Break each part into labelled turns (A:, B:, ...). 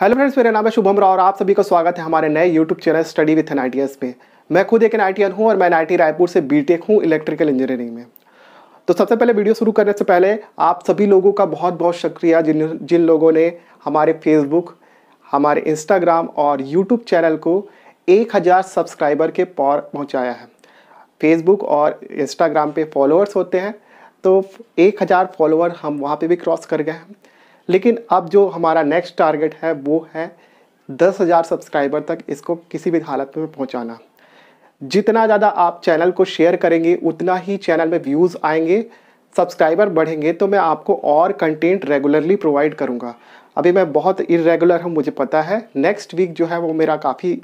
A: Hello friends मेरा नाम है शुभम राव और आप सभी का स्वागत है हमारे नए YouTube channel study with N I T पे मैं खुद एक एन आई हूं और मैं एन रायपुर से बी टेक हूँ इलेक्ट्रिकल इंजीनियरिंग में तो सबसे पहले वीडियो शुरू करने से पहले आप सभी लोगों का बहुत बहुत शुक्रिया जिन जिन लोगों ने हमारे फेसबुक हमारे इंस्टाग्राम और यूट्यूब चैनल को एक हज़ार सब्सक्राइबर के पौर पहुँचाया है फेसबुक और इंस्टाग्राम पर फॉलोअर्स होते हैं तो एक हज़ार फॉलोअर हम वहाँ पर भी क्रॉस कर गए हैं लेकिन अब जो हमारा नेक्स्ट टारगेट है वो है दस हज़ार सब्सक्राइबर तक इसको किसी भी हालत में पहुंचाना जितना ज़्यादा आप चैनल को शेयर करेंगे उतना ही चैनल में व्यूज़ आएंगे सब्सक्राइबर बढ़ेंगे तो मैं आपको और कंटेंट रेगुलरली प्रोवाइड करूँगा अभी मैं बहुत इरेगुलर हूँ मुझे पता है नेक्स्ट वीक जो है वो मेरा काफ़ी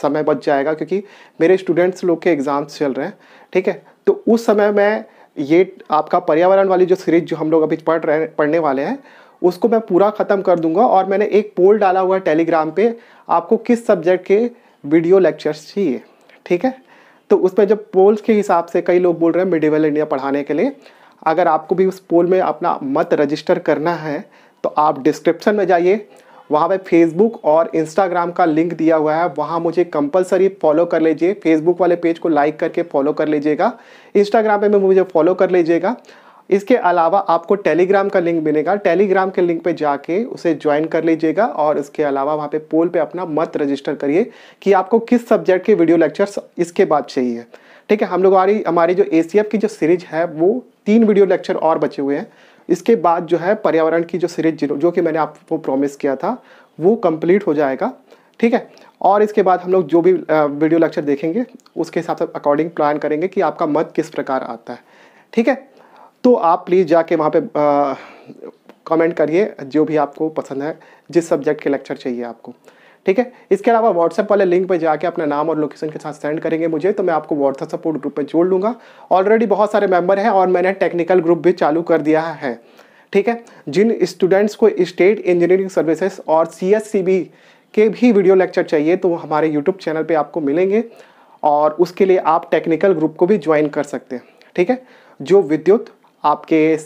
A: समय बच जाएगा क्योंकि मेरे स्टूडेंट्स लोग के एग्ज़ाम्स चल रहे हैं ठीक है तो उस समय मैं ये आपका पर्यावरण वाली जो सीरीज जो हम लोग अभी पढ़ रहे पढ़ने वाले हैं उसको मैं पूरा ख़त्म कर दूंगा और मैंने एक पोल डाला हुआ है टेलीग्राम पे आपको किस सब्जेक्ट के वीडियो लेक्चर्स चाहिए ठीक है तो उसमें जब पोल्स के हिसाब से कई लोग बोल रहे हैं मिडिवल इंडिया पढ़ाने के लिए अगर आपको भी उस पोल में अपना मत रजिस्टर करना है तो आप डिस्क्रिप्शन में जाइए वहाँ पे फेसबुक और इंस्टाग्राम का लिंक दिया हुआ है वहाँ मुझे कंपलसरी फॉलो कर लीजिए फेसबुक वाले पेज को लाइक करके फॉलो कर लीजिएगा इंस्टाग्राम पे मुझे फॉलो कर लीजिएगा इसके अलावा आपको टेलीग्राम का लिंक मिलेगा टेलीग्राम के लिंक पे जाके उसे ज्वाइन कर लीजिएगा और इसके अलावा वहाँ पे पोल पे अपना मत रजिस्टर करिए कि आपको किस सब्जेक्ट के वीडियो लेक्चर्स इसके बाद चाहिए ठीक है हम लोग हमारी हमारी जो ए की जो सीरीज है वो तीन वीडियो लेक्चर और बचे हुए हैं इसके बाद जो है पर्यावरण की जो सीरीज जो कि मैंने आपको प्रोमिस किया था वो कम्प्लीट हो जाएगा ठीक है और इसके बाद हम लोग जो भी वीडियो लेक्चर देखेंगे उसके हिसाब से अकॉर्डिंग प्लान करेंगे कि आपका मत किस प्रकार आता है ठीक है तो आप प्लीज़ जाके वहाँ पे कमेंट करिए जो भी आपको पसंद है जिस सब्जेक्ट के लेक्चर चाहिए आपको ठीक है इसके अलावा व्हाट्सएप वाले लिंक पर जाके अपना नाम और लोकेशन के साथ सेंड करेंगे मुझे तो मैं आपको व्हाट्सएप सपोर्ट ग्रुप में जोड़ लूँगा ऑलरेडी बहुत सारे मेम्बर हैं और मैंने टेक्निकल ग्रुप भी चालू कर दिया है ठीक है जिन स्टूडेंट्स को स्टेट इंजीनियरिंग सर्विसेज और सी एस सी बी के भी वीडियो लेक्चर चाहिए तो हमारे यूट्यूब चैनल पर आपको मिलेंगे और उसके लिए आप टेक्निकल ग्रुप को भी ज्वाइन कर सकते हैं ठीक है जो विद्युत आपके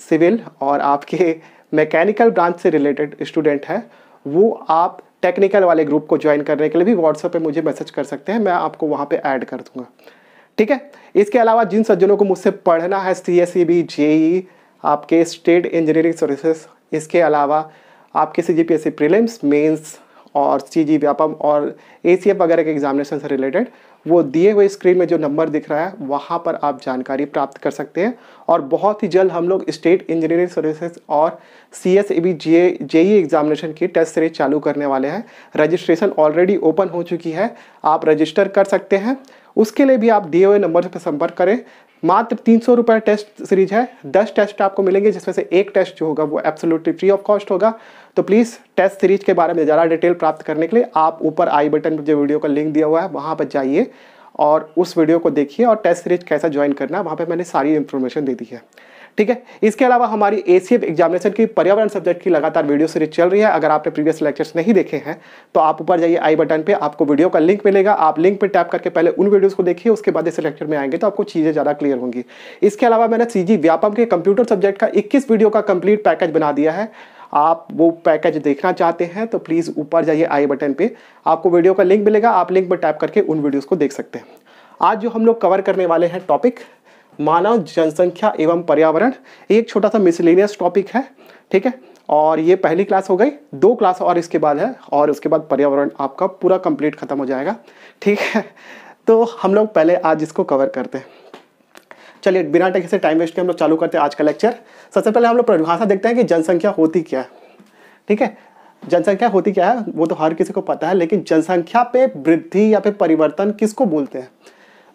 A: सिविल और आपके मैकेनिकल ब्रांच से रिलेटेड स्टूडेंट है वो आप टेक्निकल वाले ग्रुप को ज्वाइन करने के लिए भी व्हाट्सएप पे मुझे मैसेज कर सकते हैं मैं आपको वहाँ पे ऐड कर दूँगा ठीक है इसके अलावा जिन सज्जनों को मुझसे पढ़ना है C S E B J आपके स्टेट इंजीनियरिंग सर्विसेज इसके अलावा आपके C G P S C mains और सी जी व्यापम और ए सी एफ वगैरह के एग्जामिनेशन से रिलेटेड वो दिए हुए स्क्रीन में जो नंबर दिख रहा है वहाँ पर आप जानकारी प्राप्त कर सकते हैं और बहुत ही जल्द हम लोग स्टेट इंजीनियरिंग सर्विसेज और C S A B J JE examination की टेस्ट सीरीज चालू करने वाले हैं रजिस्ट्रेशन ऑलरेडी ओपन हो चुकी है आप रजिस्टर कर सकते हैं उसके लिए भी आप दिए हुए नंबर पर संपर्क करें मात्र तीन सौ रुपये टेस्ट सीरीज है दस टेस्ट आपको मिलेंगे जिसमें से एक टेस्ट जो होगा वो एब्सोल्युटली फ्री ऑफ कॉस्ट होगा तो प्लीज़ टेस्ट सीरीज के बारे में ज़्यादा डिटेल प्राप्त करने के लिए आप ऊपर आई बटन पर जो वीडियो का लिंक दिया हुआ है वहाँ पर जाइए और उस वीडियो को देखिए और टेस्ट सीरीज कैसा ज्वाइन करना है वहाँ पर मैंने सारी इन्फॉर्मेशन दे दी है ठीक है इसके अलावा हमारी ए एग्जामिनेशन की पर्यावरण सब्जेक्ट की लगातार वीडियो सीरीज चल रही है अगर आपने प्रीवियस लेक्चर्स नहीं देखे हैं तो आप ऊपर जाइए आई बटन पर आपको वीडियो का लिंक मिलेगा आप लिंक पर टैप करके पहले उन वीडियोज़ को देखिए उसके बाद इस लेक्चर में आएंगे तो आपको चीज़ें ज़्यादा क्लियर होंगी इसके अलावा मैंने सी व्यापम के कंप्यूटर सब्जेक्ट का इक्कीस वीडियो का कंप्लीट पैकेज बना दिया है आप वो पैकेज देखना चाहते हैं तो प्लीज़ ऊपर जाइए आई बटन पर आपको वीडियो का लिंक मिलेगा आप लिंक पर टैप करके उन वीडियोज़ को देख सकते हैं आज जो हम लोग कवर करने वाले हैं टॉपिक मानव जनसंख्या एवं पर्यावरण एक छोटा सा मिसलेनियस टॉपिक है ठीक है और ये पहली क्लास हो गई दो क्लास और इसके बाद है और उसके बाद पर्यावरण आपका पूरा कंप्लीट ख़त्म हो जाएगा ठीक है तो हम लोग पहले आज इसको कवर करते हैं चलिए बिना टैक्स से टाइम वेस्ट के हम लोग चालू करते हैं आज का लेक्चर सबसे पहले हम लोग परिभाषा देखते हैं कि जनसंख्या होती क्या है ठीक है जनसंख्या होती क्या है वो तो हर किसी को पता है लेकिन जनसंख्या पे वृद्धि या फिर परिवर्तन किसको बोलते हैं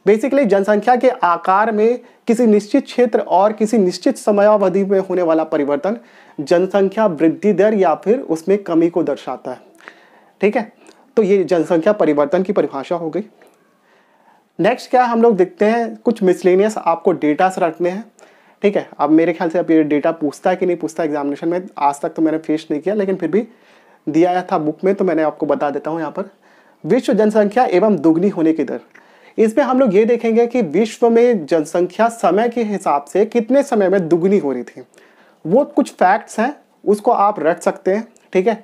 A: बेसिकली जनसंख्या के आकार में किसी निश्चित क्षेत्र और किसी निश्चित समयावधि में होने वाला परिवर्तन जनसंख्या वृद्धि दर या फिर उसमें कमी को दर्शाता है ठीक है तो ये जनसंख्या परिवर्तन की परिभाषा हो गई नेक्स्ट क्या हम लोग देखते हैं कुछ मिसलेनियस आपको डेटास रखने हैं ठीक है अब मेरे ख्याल से अब ये डेटा पूछता है कि नहीं पूछता एग्जामिनेशन में आज तक तो मैंने फेस नहीं किया लेकिन फिर भी दिया था बुक में तो मैंने आपको बता देता हूँ यहाँ पर विश्व जनसंख्या एवं दुगनी होने की दर इसमें हम लोग ये देखेंगे कि विश्व में जनसंख्या समय के हिसाब से कितने समय में दुगनी हो रही थी वो कुछ फैक्ट्स हैं उसको आप रट सकते हैं ठीक है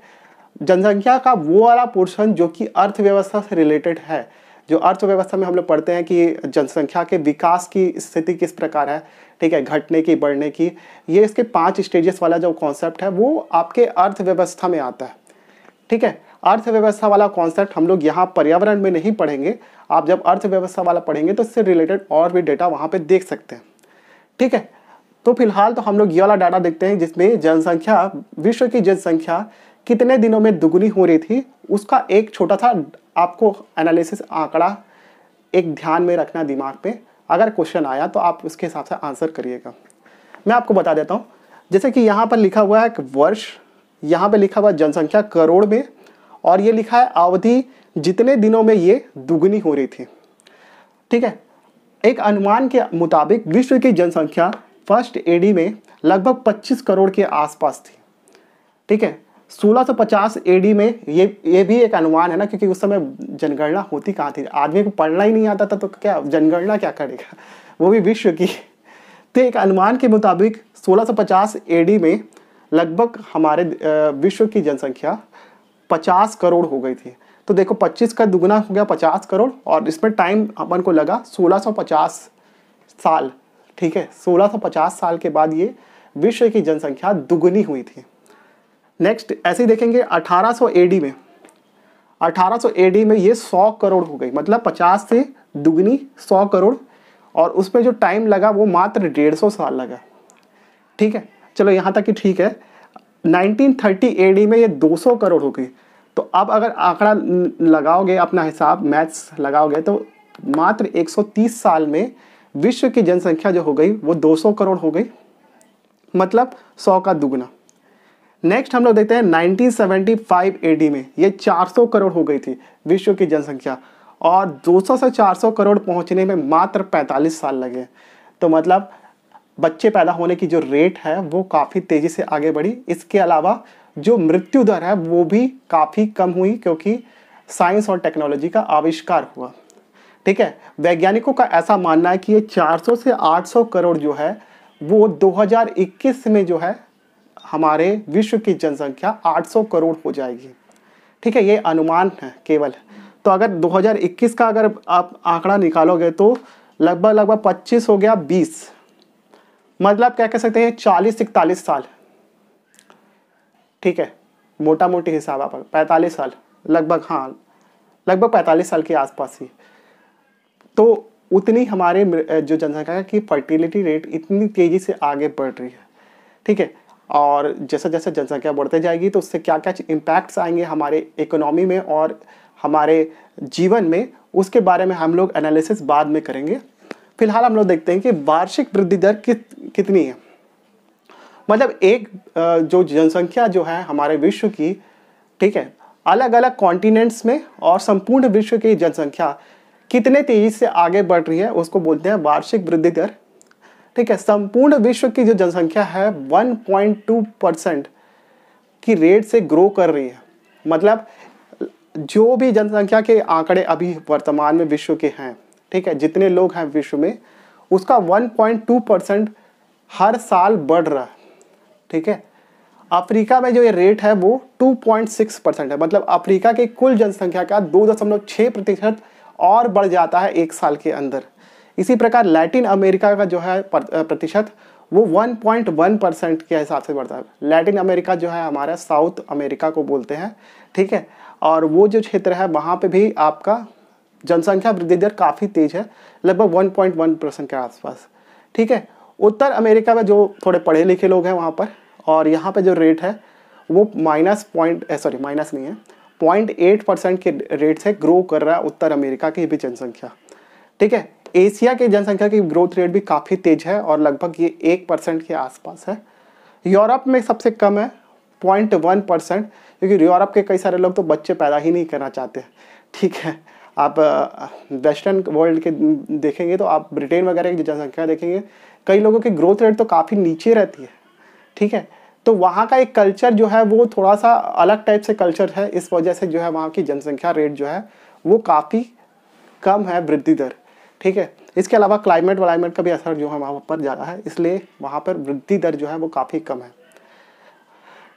A: जनसंख्या का वो वाला पोर्शन जो कि अर्थव्यवस्था से रिलेटेड है जो अर्थव्यवस्था में हम लोग पढ़ते हैं कि जनसंख्या के विकास की स्थिति किस प्रकार है ठीक है घटने की बढ़ने की ये इसके पांच स्टेजेस वाला जो कॉन्सेप्ट है वो आपके अर्थव्यवस्था में आता है ठीक है अर्थव्यवस्था वाला कॉन्सेप्ट हम लोग यहाँ पर्यावरण में नहीं पढ़ेंगे आप जब अर्थव्यवस्था वाला पढ़ेंगे तो इससे रिलेटेड और भी डेटा वहाँ पर देख सकते हैं ठीक है तो फिलहाल तो हम लोग ये वाला डाटा देखते हैं जिसमें जनसंख्या विश्व की जनसंख्या कितने दिनों में दुगुनी हो रही थी उसका एक छोटा सा आपको एनालिसिस आंकड़ा एक ध्यान में रखना दिमाग पे अगर क्वेश्चन आया तो आप उसके हिसाब से आंसर करिएगा मैं आपको बता देता हूँ जैसे कि यहाँ पर लिखा हुआ है एक वर्ष यहाँ पर लिखा हुआ जनसंख्या करोड़ में और ये लिखा है अवधि जितने दिनों में ये दुगनी हो रही थी ठीक है एक अनुमान के मुताबिक विश्व की जनसंख्या फर्स्ट एडी में लगभग 25 करोड़ के आसपास थी ठीक है 1650 एडी में ये ये भी एक अनुमान है ना क्योंकि उस समय जनगणना होती कहाँ थी आदमी को पढ़ना ही नहीं आता था तो क्या जनगणना क्या करेगा वो भी विश्व की तो एक अनुमान के मुताबिक 1650 एडी में लगभग हमारे विश्व की जनसंख्या पचास करोड़ हो गई थी तो देखो पच्चीस का दुगना हो गया पचास करोड़ और इसमें टाइम अपन को लगा सोलह सौ पचास साल ठीक है सोलह सौ पचास साल के बाद ये विश्व की जनसंख्या दुगनी हुई थी नेक्स्ट ऐसे ही देखेंगे 1800 सौ में 1800 सौ में ये 100 करोड़ हो गई मतलब 50 से दुगनी 100 करोड़ और उसमें जो टाइम लगा वो मात्र 150 साल लगा ठीक है चलो यहाँ तक कि ठीक है 1930 थर्टी में ये 200 करोड़ हो गई तो अब अगर आंकड़ा लगाओगे अपना हिसाब मैथ्स लगाओगे तो मात्र 130 साल में विश्व की जनसंख्या जो हो गई वो 200 करोड़ हो गई मतलब 100 का दुगना नेक्स्ट हम लोग देखते हैं 1975 एडी में ये 400 करोड़ हो गई थी विश्व की जनसंख्या और 200 से 400 करोड़ पहुंचने में मात्र 45 साल लगे तो मतलब बच्चे पैदा होने की जो रेट है वो काफ़ी तेज़ी से आगे बढ़ी इसके अलावा जो मृत्यु दर है वो भी काफ़ी कम हुई क्योंकि साइंस और टेक्नोलॉजी का आविष्कार हुआ ठीक है वैज्ञानिकों का ऐसा मानना है कि ये 400 से 800 करोड़ जो है वो 2021 में जो है हमारे विश्व की जनसंख्या 800 करोड़ हो जाएगी ठीक है ये अनुमान है केवल तो अगर 2021 का अगर आप आंकड़ा निकालोगे तो लगभग लगभग 25 हो गया 20 मतलब क्या कह सकते हैं 40 इकतालीस साल ठीक है मोटा मोटी हिसाब आप पैंतालीस साल लगभग हाँ लगभग पैंतालीस साल के आसपास ही तो उतनी हमारे जो जनसंख्या की फर्टिलिटी रेट इतनी तेज़ी से आगे बढ़ रही है ठीक है और जैसा जैसे जनसंख्या बढ़ते जाएगी तो उससे क्या क्या इम्पैक्ट्स आएंगे हमारे इकोनॉमी में और हमारे जीवन में उसके बारे में हम लोग एनालिसिस बाद में करेंगे फिलहाल हम लोग देखते हैं कि वार्षिक वृद्धि दर कित कितनी है मतलब एक जो जनसंख्या जो है हमारे विश्व की ठीक है अलग अलग कॉन्टिनेंट्स में और संपूर्ण विश्व की जनसंख्या कितने तेजी से आगे बढ़ रही है उसको बोलते हैं वार्षिक वृद्धि दर ठीक है संपूर्ण विश्व की जो जनसंख्या है 1.2 परसेंट की रेट से ग्रो कर रही है मतलब जो भी जनसंख्या के आंकड़े अभी वर्तमान में विश्व के हैं ठीक है जितने लोग हैं विश्व में उसका 1.2 परसेंट हर साल बढ़ रहा है ठीक है अफ्रीका में जो ये रेट है वो 2.6 परसेंट है मतलब अफ्रीका की कुल जनसंख्या का दो दशमलव छः प्रतिशत और बढ़ जाता है एक साल के अंदर इसी प्रकार लैटिन अमेरिका का जो है प्रतिशत वो 1.1 परसेंट के हिसाब से बढ़ता है लैटिन अमेरिका जो है हमारा साउथ अमेरिका को बोलते हैं ठीक है और वो जो क्षेत्र है वहाँ पर भी आपका जनसंख्या वृद्धि दर काफ़ी तेज़ है लगभग वन परसेंट के आसपास ठीक है उत्तर अमेरिका में जो थोड़े पढ़े लिखे लोग हैं वहाँ पर और यहाँ पे जो रेट है वो माइनस पॉइंट सॉरी माइनस नहीं है पॉइंट एट परसेंट के रेट से ग्रो कर रहा है उत्तर अमेरिका की भी जनसंख्या ठीक है एशिया के जनसंख्या की ग्रोथ रेट भी काफ़ी तेज़ है और लगभग ये एक परसेंट के आसपास है यूरोप में सबसे कम है पॉइंट वन परसेंट क्योंकि यूरोप के कई सारे लोग तो बच्चे पैदा ही नहीं करना चाहते ठीक है आप वेस्टर्न वर्ल्ड के देखेंगे तो आप ब्रिटेन वगैरह की जनसंख्या देखेंगे कई लोगों की ग्रोथ रेट तो काफ़ी नीचे रहती है ठीक है तो वहाँ का एक कल्चर जो है वो थोड़ा सा अलग टाइप से कल्चर है इस वजह से जो है वहाँ की जनसंख्या रेट जो है वो काफ़ी कम है वृद्धि दर ठीक है इसके अलावा क्लाइमेट व्लाइमेट का भी असर जो है वहाँ पर ज़्यादा है इसलिए वहाँ पर वृद्धि दर जो है वो काफ़ी कम है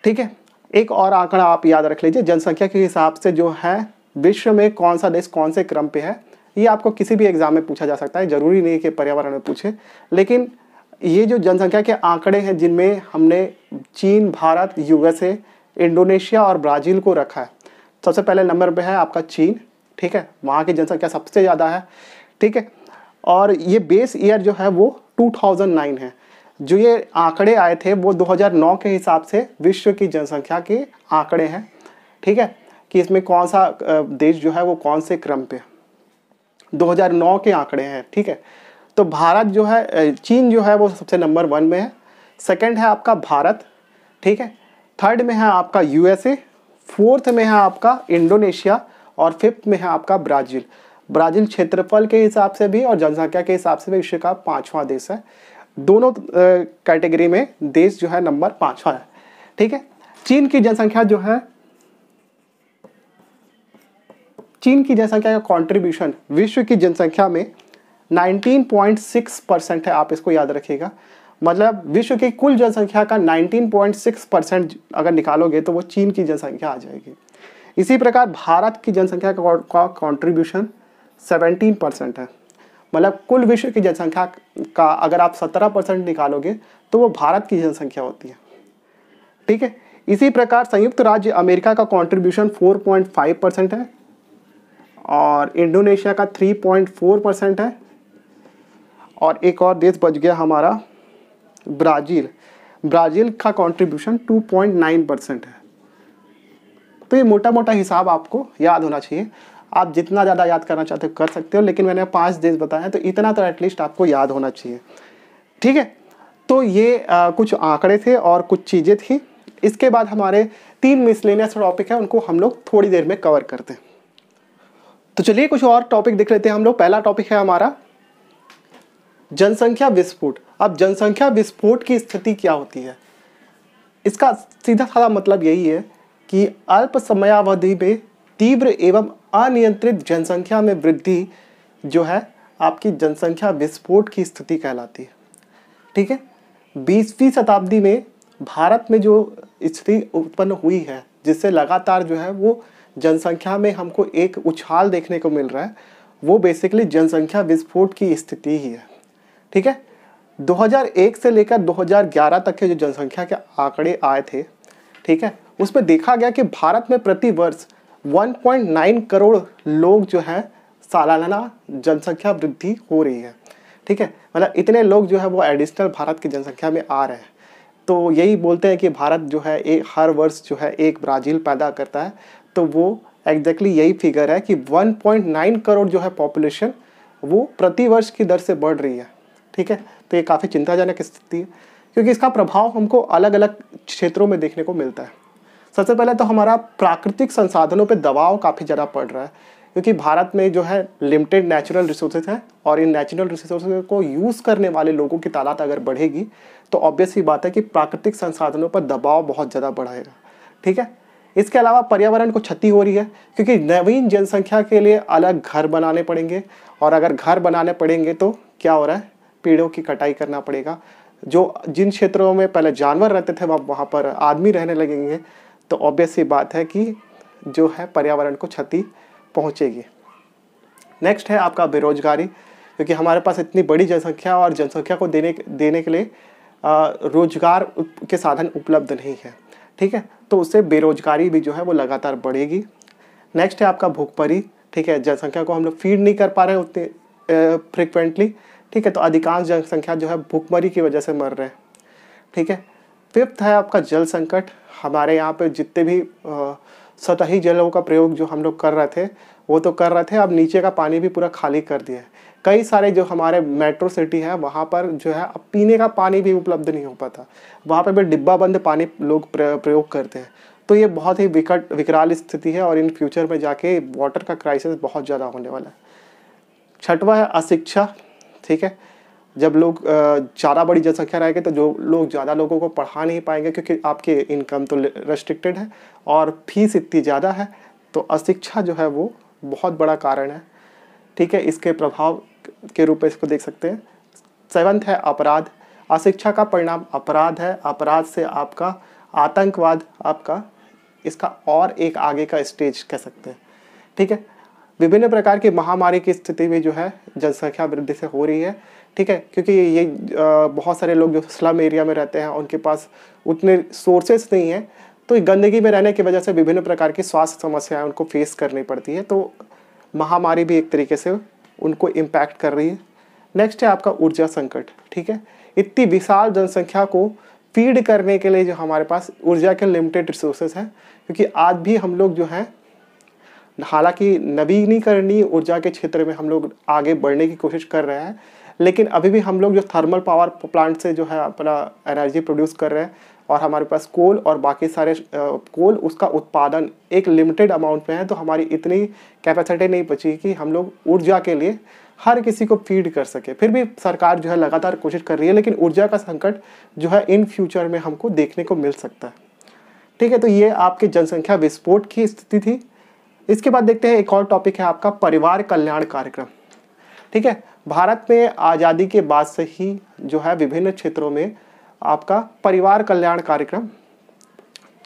A: ठीक है एक और आंकड़ा आप याद रख लीजिए जनसंख्या के हिसाब से जो है विश्व में कौन सा देश कौन से क्रम पे है ये आपको किसी भी एग्ज़ाम में पूछा जा सकता है ज़रूरी नहीं है कि पर्यावरण में पूछे लेकिन ये जो जनसंख्या के आंकड़े हैं जिनमें हमने चीन भारत यूएसए इंडोनेशिया और ब्राज़ील को रखा है सबसे पहले नंबर पे है आपका चीन ठीक है वहाँ की जनसंख्या सबसे ज़्यादा है ठीक है और ये बेस ईयर जो है वो 2009 है जो ये आंकड़े आए थे वो 2009 के हिसाब से विश्व की जनसंख्या के आंकड़े हैं ठीक है कि इसमें कौन सा देश जो है वो कौन से क्रम पे दो के आंकड़े हैं ठीक है तो भारत जो है चीन जो है वो सबसे नंबर वन में है सेकंड है आपका भारत ठीक है थर्ड में है आपका यूएसए फोर्थ में है आपका इंडोनेशिया और फिफ्थ में है आपका ब्राज़ील ब्राज़ील क्षेत्रफल के हिसाब से भी और जनसंख्या के हिसाब से भी विश्व का पाँचवां देश है दोनों कैटेगरी में देश जो है नंबर पाँचवा है ठीक है चीन की जनसंख्या जो है चीन की जनसंख्या का कंट्रीब्यूशन विश्व की जनसंख्या में 19.6 परसेंट है आप इसको याद रखिएगा मतलब विश्व की कुल जनसंख्या का 19.6 परसेंट अगर निकालोगे तो वो चीन की जनसंख्या आ जाएगी इसी प्रकार भारत की जनसंख्या का कंट्रीब्यूशन 17 परसेंट है मतलब कुल विश्व की जनसंख्या का अगर आप 17 परसेंट निकालोगे तो वो भारत की जनसंख्या होती है ठीक है इसी प्रकार संयुक्त राज्य अमेरिका का कॉन्ट्रीब्यूशन फोर परसेंट है और इंडोनेशिया का 3.4 परसेंट है और एक और देश बच गया हमारा ब्राज़ील ब्राज़ील का कंट्रीब्यूशन 2.9 परसेंट है तो ये मोटा मोटा हिसाब आपको याद होना चाहिए आप जितना ज़्यादा याद करना चाहते हो कर सकते हो लेकिन मैंने पांच देश बताए तो इतना तो एटलीस्ट आपको याद होना चाहिए ठीक है तो ये आ, कुछ आंकड़े थे और कुछ चीज़ें थी इसके बाद हमारे तीन मिसलेनियस टॉपिक है उनको हम लोग थोड़ी देर में कवर करते हैं तो चलिए कुछ और टॉपिक देख लेते हैं हम लोग पहला टॉपिक है हमारा जनसंख्या विस्फोट अब जनसंख्या विस्फोट की स्थिति क्या होती है इसका सीधा साधा मतलब यही है कि अल्प समयावधि में तीव्र एवं अनियंत्रित जनसंख्या में वृद्धि जो है आपकी जनसंख्या विस्फोट की स्थिति कहलाती है ठीक है बीसवीं शताब्दी में भारत में जो स्थिति उत्पन्न हुई है जिससे लगातार जो है वो जनसंख्या में हमको एक उछाल देखने को मिल रहा है वो बेसिकली जनसंख्या विस्फोट की स्थिति ही है ठीक है 2001 से लेकर 2011 तक के जो जनसंख्या के आंकड़े आए थे ठीक है उसमें देखा गया कि भारत में प्रति वर्ष 1.9 करोड़ लोग जो हैं सालाना जनसंख्या वृद्धि हो रही है ठीक है मतलब इतने लोग जो है वो एडिशनल भारत की जनसंख्या में आ रहे हैं तो यही बोलते हैं कि भारत जो है एक हर वर्ष जो है एक ब्राज़ील पैदा करता है तो वो एग्जैक्टली exactly यही फिगर है कि 1.9 करोड़ जो है पॉपुलेशन वो प्रति वर्ष की दर से बढ़ रही है ठीक है तो ये काफ़ी चिंताजनक स्थिति है क्योंकि इसका प्रभाव हमको अलग अलग क्षेत्रों में देखने को मिलता है सबसे पहले तो हमारा प्राकृतिक संसाधनों पर दबाव काफ़ी ज़्यादा पड़ रहा है क्योंकि भारत में जो है लिमिटेड नेचुरल रिसोर्सेज हैं और इन नेचुरल रिसोर्सेज को यूज़ करने वाले लोगों की तादाद अगर बढ़ेगी तो ऑब्वियस ही बात है कि प्राकृतिक संसाधनों पर दबाव बहुत ज़्यादा बढ़ेगा ठीक है इसके अलावा पर्यावरण को क्षति हो रही है क्योंकि नवीन जनसंख्या के लिए अलग घर बनाने पड़ेंगे और अगर घर बनाने पड़ेंगे तो क्या हो रहा है पेड़ों की कटाई करना पड़ेगा जो जिन क्षेत्रों में पहले जानवर रहते थे अब वहाँ पर आदमी रहने लगेंगे तो ऑब्वियस ही बात है कि जो है पर्यावरण को क्षति पहुँचेगी नेक्स्ट है आपका बेरोजगारी क्योंकि हमारे पास इतनी बड़ी जनसंख्या और जनसंख्या को देने देने के लिए रोजगार के साधन उपलब्ध नहीं है ठीक है तो उससे बेरोजगारी भी जो है वो लगातार बढ़ेगी नेक्स्ट है आपका भूखपरी ठीक है जनसंख्या को हम लोग फीड नहीं कर पा रहे उतने फ्रिक्वेंटली ठीक है तो अधिकांश जनसंख्या जो है भूखमरी की वजह से मर रहे हैं ठीक है फिफ्थ है आपका जल संकट हमारे यहाँ पे जितने भी सतही जलों का प्रयोग जो हम लोग कर रहे थे वो तो कर रहे थे अब नीचे का पानी भी पूरा खाली कर दिया है कई सारे जो हमारे मेट्रो सिटी है वहाँ पर जो है अब पीने का पानी भी उपलब्ध नहीं हो पाता वहाँ पर भी डिब्बा बंद पानी लोग प्रयोग करते हैं तो ये बहुत ही विकट विकराल स्थिति है और इन फ्यूचर में जाके वाटर का क्राइसिस बहुत ज़्यादा होने वाला है छठवा है अशिक्षा ठीक है जब लोग ज़्यादा बड़ी जनसंख्या रहेगी तो जो लोग ज़्यादा लोगों को पढ़ा नहीं पाएंगे क्योंकि आपकी इनकम तो रेस्ट्रिक्टेड है और फीस इतनी ज़्यादा है तो अशिक्षा जो है वो बहुत बड़ा कारण है ठीक है इसके प्रभाव के रूप में इसको देख सकते हैं सेवन्थ है अपराध अशिक्षा का परिणाम अपराध है अपराध से आपका आतंकवाद आपका इसका और एक आगे का स्टेज कह सकते हैं ठीक है विभिन्न प्रकार की महामारी की स्थिति में जो है जनसंख्या वृद्धि से हो रही है ठीक है क्योंकि ये बहुत सारे लोग जो स्लम एरिया में रहते हैं उनके पास उतने सोर्सेस नहीं हैं तो गंदगी में रहने की वजह से विभिन्न प्रकार की स्वास्थ्य समस्याएं उनको फेस करनी पड़ती है तो महामारी भी एक तरीके से उनको इम्पैक्ट कर रही है नेक्स्ट है आपका ऊर्जा संकट ठीक है इतनी विशाल जनसंख्या को फीड करने के लिए जो हमारे पास ऊर्जा के लिमिटेड रिसोर्सेज हैं क्योंकि आज भी हम लोग जो हैं हालांकि नवीनीकरणीय ऊर्जा के क्षेत्र में हम लोग आगे बढ़ने की कोशिश कर रहे हैं लेकिन अभी भी हम लोग जो थर्मल पावर प्लांट से जो है अपना एनर्जी प्रोड्यूस कर रहे हैं और हमारे पास कोल और बाकी सारे कोल उसका उत्पादन एक लिमिटेड अमाउंट में है तो हमारी इतनी कैपेसिटी नहीं बची कि हम लोग ऊर्जा के लिए हर किसी को फीड कर सके फिर भी सरकार जो है लगातार कोशिश कर रही है लेकिन ऊर्जा का संकट जो है इन फ्यूचर में हमको देखने को मिल सकता है ठीक है तो ये आपके जनसंख्या विस्फोट की स्थिति थी इसके बाद देखते हैं एक और टॉपिक है आपका परिवार कल्याण कार्यक्रम ठीक है भारत में आज़ादी के बाद से ही जो है विभिन्न क्षेत्रों में आपका परिवार कल्याण कार्यक्रम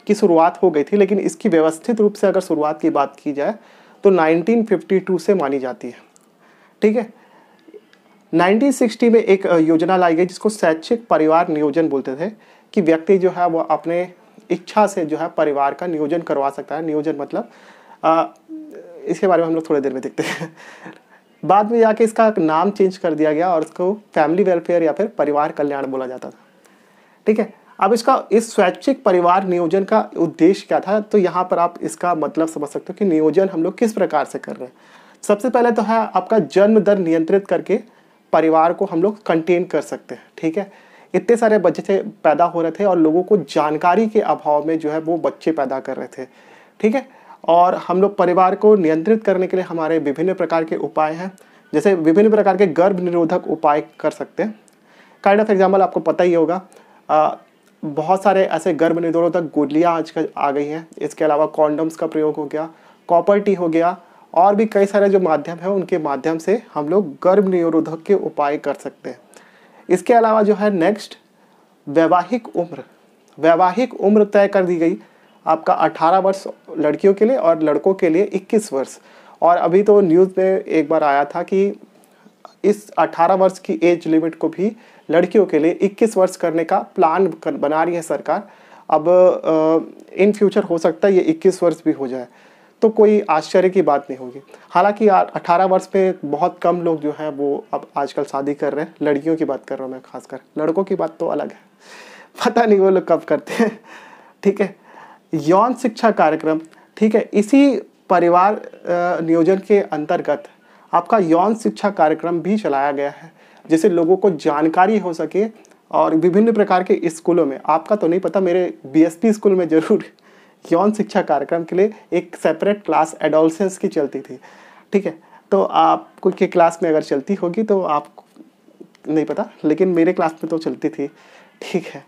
A: की शुरुआत हो गई थी लेकिन इसकी व्यवस्थित रूप से अगर शुरुआत की बात की जाए तो 1952 से मानी जाती है ठीक है 1960 में एक योजना लाई गई जिसको शैक्षिक परिवार नियोजन बोलते थे कि व्यक्ति जो है वह अपने इच्छा से जो है परिवार का नियोजन करवा सकता है नियोजन मतलब आ, इसके बारे में हम लोग थोड़ी देर में देखते हैं बाद में जाके इसका नाम चेंज कर दिया गया और इसको फैमिली वेलफेयर या फिर परिवार कल्याण बोला जाता था ठीक है अब इसका इस स्वैच्छिक परिवार नियोजन का उद्देश्य क्या था तो यहाँ पर आप इसका मतलब समझ सकते हो कि नियोजन हम लोग किस प्रकार से कर रहे हैं सबसे पहले तो है आपका जन्म दर नियंत्रित करके परिवार को हम लोग कंटेन कर सकते हैं ठीक है इतने सारे बच्चे पैदा हो रहे थे और लोगों को जानकारी के अभाव में जो है वो बच्चे पैदा कर रहे थे ठीक है और हम लोग परिवार को नियंत्रित करने के लिए हमारे विभिन्न प्रकार के उपाय हैं जैसे विभिन्न प्रकार के गर्भ निरोधक उपाय कर सकते हैं काइंड ऑफ एग्जाम्पल आपको पता ही होगा आ, बहुत सारे ऐसे गर्भ निरोधक गोलियाँ आजकल आ गई हैं इसके अलावा कॉन्डम्स का प्रयोग हो गया कॉपर टी हो गया और भी कई सारे जो माध्यम हैं उनके माध्यम से हम लोग गर्भ निरोधक के उपाय कर सकते हैं इसके अलावा जो है नेक्स्ट वैवाहिक उम्र वैवाहिक उम्र तय कर दी गई आपका 18 वर्ष लड़कियों के लिए और लड़कों के लिए 21 वर्ष और अभी तो न्यूज़ में एक बार आया था कि इस 18 वर्ष की एज लिमिट को भी लड़कियों के लिए 21 वर्ष करने का प्लान कर, बना रही है सरकार अब इन फ्यूचर हो सकता है ये 21 वर्ष भी हो जाए तो कोई आश्चर्य की बात नहीं होगी हालांकि अठारह वर्ष में बहुत कम लोग जो हैं वो अब आजकल शादी कर रहे हैं लड़कियों की बात कर रहा हूँ मैं खासकर लड़कों की बात तो अलग है पता नहीं वो लोग कब करते हैं ठीक है यौन शिक्षा कार्यक्रम ठीक है इसी परिवार नियोजन के अंतर्गत आपका यौन शिक्षा कार्यक्रम भी चलाया गया है जिससे लोगों को जानकारी हो सके और विभिन्न प्रकार के स्कूलों में आपका तो नहीं पता मेरे बीएसपी स्कूल में ज़रूर यौन शिक्षा कार्यक्रम के लिए एक सेपरेट क्लास एडोलसेंस की चलती थी ठीक है तो आपको के क्लास में अगर चलती होगी तो आप नहीं पता लेकिन मेरे क्लास में तो चलती थी ठीक है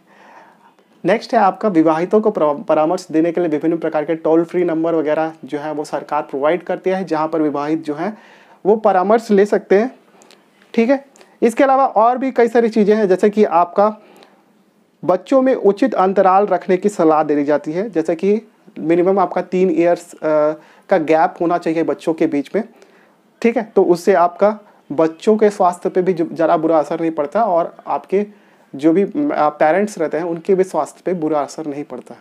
A: नेक्स्ट है आपका विवाहितों को परामर्श देने के लिए विभिन्न प्रकार के टोल फ्री नंबर वगैरह जो है वो सरकार प्रोवाइड करती है जहाँ पर विवाहित जो हैं वो परामर्श ले सकते हैं ठीक है इसके अलावा और भी कई सारी चीज़ें हैं जैसे कि आपका बच्चों में उचित अंतराल रखने की सलाह दे दी जाती है जैसे कि मिनिमम आपका तीन ईयर्स का गैप होना चाहिए बच्चों के बीच में ठीक है तो उससे आपका बच्चों के स्वास्थ्य पे भी ज़रा बुरा असर नहीं पड़ता और आपके जो भी पेरेंट्स रहते हैं उनके भी स्वास्थ्य पे बुरा असर नहीं पड़ता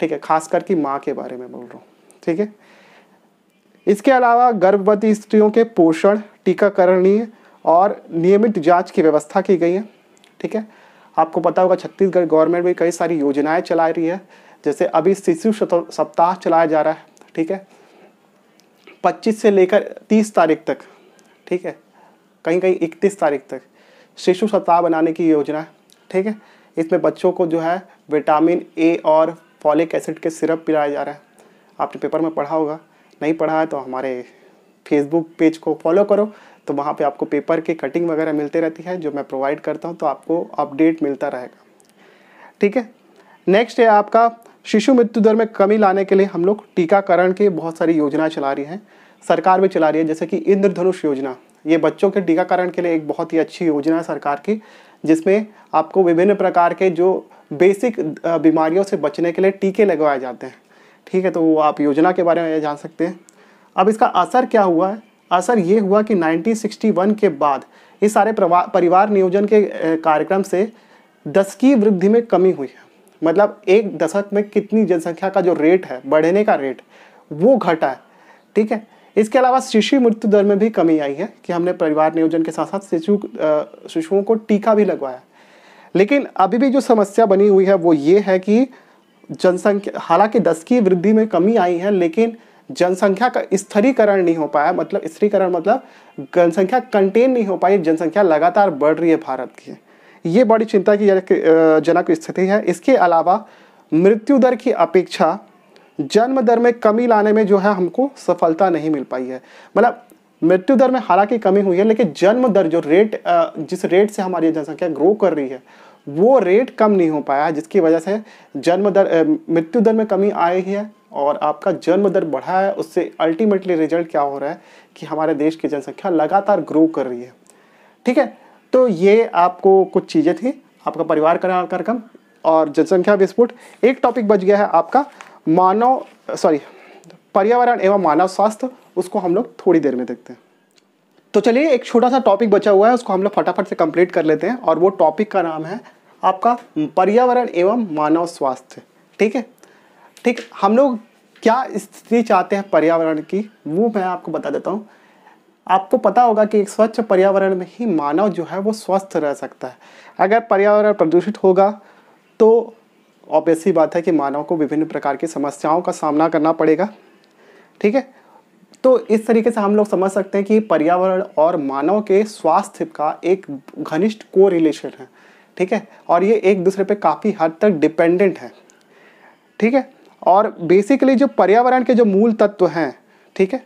A: ठीक है खास करके माँ के बारे में बोल रहा हूँ ठीक है इसके अलावा गर्भवती स्त्रियों के पोषण टीकाकरणीय और नियमित जांच की व्यवस्था की गई है ठीक है आपको पता होगा छत्तीसगढ़ गवर्नमेंट भी कई सारी योजनाएं चला रही है जैसे अभी शिशु सप्ताह चलाया जा रहा है ठीक है पच्चीस से लेकर तीस तारीख तक ठीक है कहीं कहीं इकतीस तारीख तक शिशु सप्ताह बनाने की योजना है ठीक है इसमें बच्चों को जो है विटामिन ए और फॉलिक एसिड के सिरप पिलाया जा रहा है आपने पेपर में पढ़ा होगा नहीं पढ़ा है तो हमारे फेसबुक पेज को फॉलो करो तो वहाँ पे आपको पेपर की कटिंग वगैरह मिलते रहती है जो मैं प्रोवाइड करता हूँ तो आपको अपडेट मिलता रहेगा ठीक है नेक्स्ट है आपका शिशु मृत्यु दर में कमी लाने के लिए हम लोग टीकाकरण की बहुत सारी योजनाएँ चला रही हैं सरकार भी चला रही है जैसे कि इंद्रधनुष योजना ये बच्चों के टीकाकरण के लिए एक बहुत ही अच्छी योजना है सरकार की जिसमें आपको विभिन्न प्रकार के जो बेसिक बीमारियों से बचने के लिए टीके लगवाए जाते हैं ठीक है तो वो आप योजना के बारे में जान सकते हैं अब इसका असर क्या हुआ है असर ये हुआ कि 1961 के बाद ये सारे परिवार नियोजन के कार्यक्रम से दस की वृद्धि में कमी हुई है मतलब एक दशक में कितनी जनसंख्या का जो रेट है बढ़ने का रेट वो घटा है ठीक है इसके अलावा शिशु मृत्यु दर में भी कमी आई है कि हमने परिवार नियोजन के साथ साथ शिशु शिशुओं को टीका भी लगवाया लेकिन अभी भी जो समस्या बनी हुई है वो ये है कि जनसंख्या हालांकि दस की वृद्धि में कमी आई है लेकिन जनसंख्या का स्थिरीकरण नहीं हो पाया मतलब स्थिरीकरण मतलब जनसंख्या कंटेन नहीं हो पाई जनसंख्या लगातार बढ़ रही है भारत की ये बड़ी चिंता की जनक स्थिति है इसके अलावा मृत्यु दर की अपेक्षा जन्म दर में कमी लाने में जो है हमको सफलता नहीं मिल पाई है मतलब मृत्यु दर में हालांकि कमी हुई है लेकिन जन्म दर जो रेट जिस रेट से हमारी जनसंख्या ग्रो कर रही है वो रेट कम नहीं हो पाया जिसकी वजह से जन्म दर मृत्यु दर में कमी आई है और आपका जन्म दर बढ़ा है उससे अल्टीमेटली रिजल्ट क्या हो रहा है कि हमारे देश की जनसंख्या लगातार ग्रो कर रही है ठीक है तो ये आपको कुछ चीज़ें थी आपका परिवार कल्याण कार्यक्रम और जनसंख्या विस्फोट एक टॉपिक बच गया है आपका मानव सॉरी पर्यावरण एवं मानव स्वास्थ्य उसको हम लोग थोड़ी देर में देखते हैं तो चलिए एक छोटा सा टॉपिक बचा हुआ है उसको हम लोग फटाफट से कंप्लीट कर लेते हैं और वो टॉपिक का नाम है आपका पर्यावरण एवं मानव स्वास्थ्य ठीक है ठीक हम लोग क्या स्थिति चाहते हैं पर्यावरण की वो मैं आपको बता देता हूँ आपको पता होगा कि एक स्वच्छ पर्यावरण में ही मानव जो है वो स्वस्थ रह सकता है अगर पर्यावरण प्रदूषित होगा तो ऑब्वियस ही बात है कि मानव को विभिन्न प्रकार की समस्याओं का सामना करना पड़ेगा ठीक है तो इस तरीके से हम लोग समझ सकते हैं कि पर्यावरण और मानव के स्वास्थ्य का एक घनिष्ठ को रिलेशन है ठीक है और ये एक दूसरे पे काफ़ी हद तक डिपेंडेंट है ठीक है और बेसिकली जो पर्यावरण के जो मूल तत्व हैं ठीक है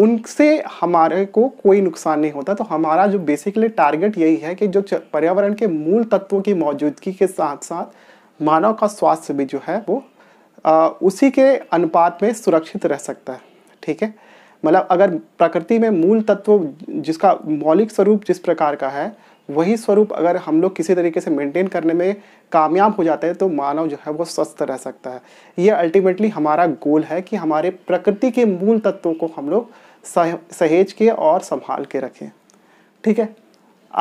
A: उनसे हमारे को कोई नुकसान नहीं होता तो हमारा जो बेसिकली टारगेट यही है कि जो पर्यावरण के मूल तत्वों की मौजूदगी के साथ साथ मानव का स्वास्थ्य भी जो है वो आ, उसी के अनुपात में सुरक्षित रह सकता है ठीक है मतलब अगर प्रकृति में मूल तत्व जिसका मौलिक स्वरूप जिस प्रकार का है वही स्वरूप अगर हम लोग किसी तरीके से मेंटेन करने में कामयाब हो जाते हैं तो मानव जो है वो स्वस्थ रह सकता है ये अल्टीमेटली हमारा गोल है कि हमारे प्रकृति के मूल तत्वों को हम लोग सह, सहेज के और संभाल के रखें ठीक है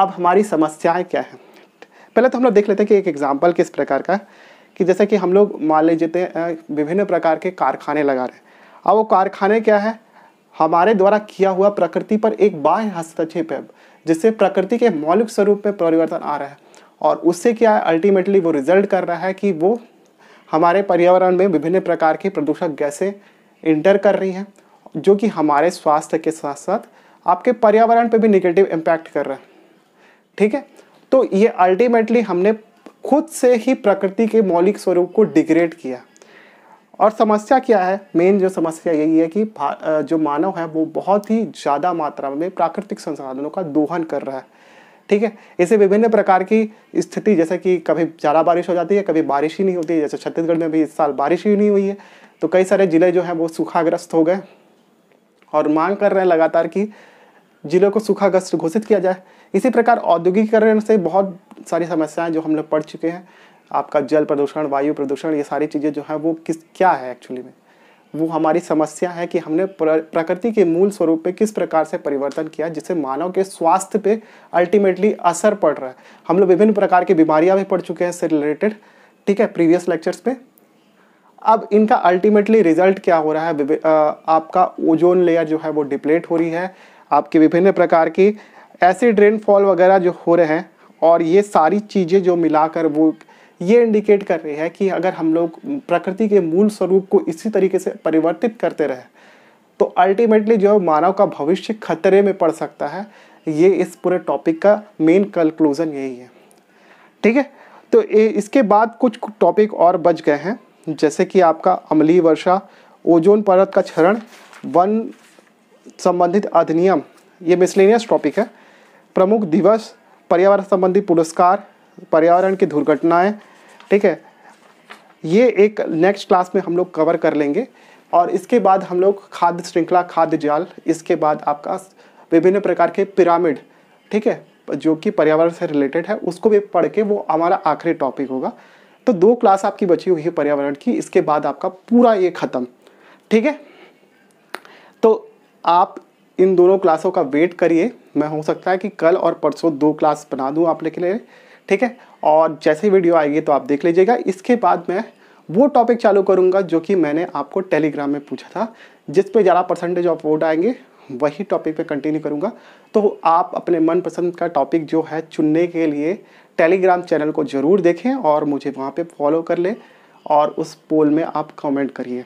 A: अब हमारी समस्याएं क्या हैं पहले तो हम लोग देख लेते हैं कि एक एग्जाम्पल किस प्रकार का कि जैसे कि हम लोग मान लीजिए विभिन्न प्रकार के कारखाने लगा रहे हैं अब वो कारखाने क्या है हमारे द्वारा किया हुआ प्रकृति पर एक बाह्य हस्तक्षेप है जिससे प्रकृति के मौलिक स्वरूप में परिवर्तन आ रहा है और उससे क्या है अल्टीमेटली वो रिजल्ट कर रहा है कि वो हमारे पर्यावरण में विभिन्न प्रकार की प्रदूषक गैसें इंटर कर रही हैं जो कि हमारे स्वास्थ्य के साथ साथ आपके पर्यावरण पर भी निगेटिव इम्पैक्ट कर रहा है ठीक है तो ये अल्टीमेटली हमने खुद से ही प्रकृति के मौलिक स्वरूप को डिग्रेड किया और समस्या क्या है मेन जो समस्या यही है कि जो मानव है वो बहुत ही ज़्यादा मात्रा में प्राकृतिक संसाधनों का दोहन कर रहा है ठीक है इसे विभिन्न प्रकार की स्थिति जैसे कि कभी ज़्यादा बारिश हो जाती है कभी बारिश ही नहीं होती है जैसे छत्तीसगढ़ में भी इस साल बारिश ही नहीं हुई है तो कई सारे ज़िले जो हैं वो सूखाग्रस्त हो गए और मांग कर रहे हैं लगातार कि ज़िलों को सूखाग्रस्त घोषित किया जाए इसी प्रकार औद्योगिकरण से बहुत सारी समस्याएं जो हम लोग पढ़ चुके हैं आपका जल प्रदूषण वायु प्रदूषण ये सारी चीज़ें जो है वो किस क्या है एक्चुअली में वो हमारी समस्या है कि हमने प्रकृति के मूल स्वरूप पे किस प्रकार से परिवर्तन किया जिससे मानव के स्वास्थ्य पे अल्टीमेटली असर पड़ रहा है हम लोग विभिन्न प्रकार की बीमारियां भी पढ़ चुके हैं इससे रिलेटेड ठीक है प्रीवियस लेक्चर्स पे अब इनका अल्टीमेटली रिजल्ट क्या हो रहा है आपका ओजोन लेयर जो है वो डिप्लेट हो रही है आपके विभिन्न प्रकार की एसिड रेनफॉल वगैरह जो हो रहे हैं और ये सारी चीज़ें जो मिलाकर वो ये इंडिकेट कर रही है कि अगर हम लोग प्रकृति के मूल स्वरूप को इसी तरीके से परिवर्तित करते रहे तो अल्टीमेटली जो है मानव का भविष्य खतरे में पड़ सकता है ये इस पूरे टॉपिक का मेन कंक्लूज़न यही है ठीक है तो इसके बाद कुछ टॉपिक और बच गए हैं जैसे कि आपका अमली वर्षा ओजोन परत का क्षरण वन संबंधित अधिनियम ये मिसलेनियस टॉपिक है प्रमुख दिवस पर्यावरण संबंधी पुरस्कार पर्यावरण की दुर्घटनाएं ठीक है ये एक नेक्स्ट क्लास में हम लोग कवर कर लेंगे और इसके बाद हम लोग खाद्य श्रृंखला खाद्य जाल इसके बाद आपका विभिन्न प्रकार के पिरामिड ठीक है जो कि पर्यावरण से रिलेटेड है उसको भी पढ़ के वो हमारा आखिरी टॉपिक होगा तो दो क्लास आपकी बची हुई है पर्यावरण की इसके बाद आपका पूरा ये ख़त्म ठीक है तो आप इन दोनों क्लासों का वेट करिए मैं हो सकता है कि कल और परसों दो क्लास बना दूँ आप के लिए ठीक है और जैसे वीडियो आएगी तो आप देख लीजिएगा इसके बाद मैं वो टॉपिक चालू करूँगा जो कि मैंने आपको टेलीग्राम में पूछा था जिस पर ज़्यादा परसेंटेज ऑफ वोट आएंगे वही टॉपिक पे कंटिन्यू करूँगा तो आप अपने मनपसंद का टॉपिक जो है चुनने के लिए टेलीग्राम चैनल को ज़रूर देखें और मुझे वहाँ पे फॉलो कर लें और उस पोल में आप कमेंट करिए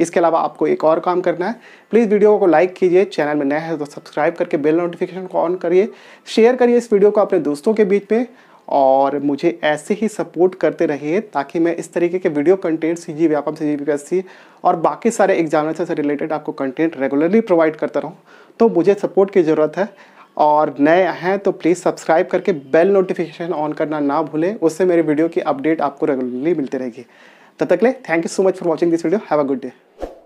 A: इसके अलावा आपको एक और काम करना है प्लीज़ वीडियो को लाइक कीजिए चैनल में नया है तो सब्सक्राइब करके बेल नोटिफिकेशन को ऑन करिए शेयर करिए इस वीडियो को अपने दोस्तों के बीच में और मुझे ऐसे ही सपोर्ट करते रहिए ताकि मैं इस तरीके के video content C G Vyapam C G और बाकी सारे एग्जामिनेशन से रिलेटेड आपको कंटेंट रेगुलरली प्रोवाइड करता रहूँ तो मुझे सपोर्ट की ज़रूरत है और नए हैं तो प्लीज़ सब्सक्राइब करके बेल नोटिफिकेशन ऑन करना ना भूलें उससे मेरे वीडियो की अपडेट आपको रेगुलरली मिलती रहेगी Tatakle, thank you so much for watching this video. Have a good day.